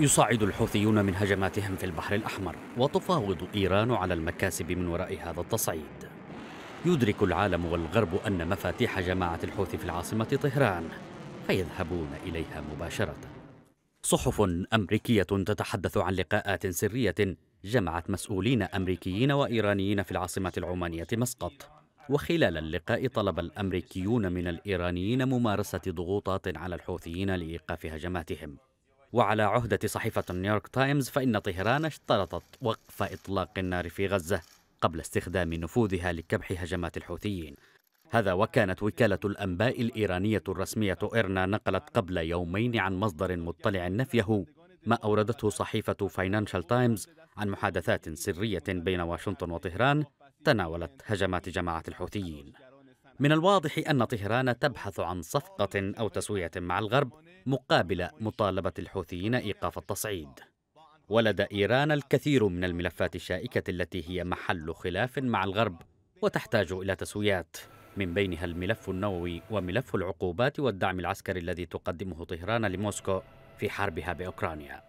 يصعد الحوثيون من هجماتهم في البحر الأحمر وتفاوض إيران على المكاسب من وراء هذا التصعيد يدرك العالم والغرب أن مفاتيح جماعة الحوثي في العاصمة طهران فيذهبون إليها مباشرة صحف أمريكية تتحدث عن لقاءات سرية جمعت مسؤولين أمريكيين وإيرانيين في العاصمة العمانية مسقط وخلال اللقاء طلب الأمريكيون من الإيرانيين ممارسة ضغوطات على الحوثيين لإيقاف هجماتهم وعلى عهدة صحيفة نيويورك تايمز فإن طهران اشترطت وقف إطلاق النار في غزة قبل استخدام نفوذها لكبح هجمات الحوثيين هذا وكانت وكالة الأنباء الإيرانية الرسمية إرنا نقلت قبل يومين عن مصدر مطلع نفيه ما أوردته صحيفة فاينانشال تايمز عن محادثات سرية بين واشنطن وطهران تناولت هجمات جماعة الحوثيين من الواضح أن طهران تبحث عن صفقة أو تسوية مع الغرب مقابل مطالبة الحوثيين إيقاف التصعيد ولدى إيران الكثير من الملفات الشائكة التي هي محل خلاف مع الغرب وتحتاج إلى تسويات من بينها الملف النووي وملف العقوبات والدعم العسكري الذي تقدمه طهران لموسكو في حربها بأوكرانيا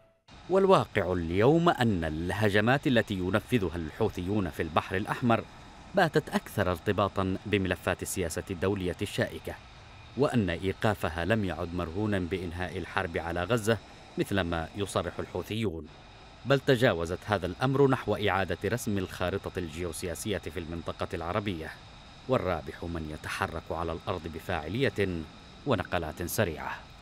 والواقع اليوم أن الهجمات التي ينفذها الحوثيون في البحر الأحمر باتت أكثر ارتباطا بملفات السياسة الدولية الشائكة وأن إيقافها لم يعد مرهونا بإنهاء الحرب على غزة مثلما يصرح الحوثيون بل تجاوزت هذا الأمر نحو إعادة رسم الخارطة الجيوسياسية في المنطقة العربية والرابح من يتحرك على الأرض بفاعلية ونقلات سريعة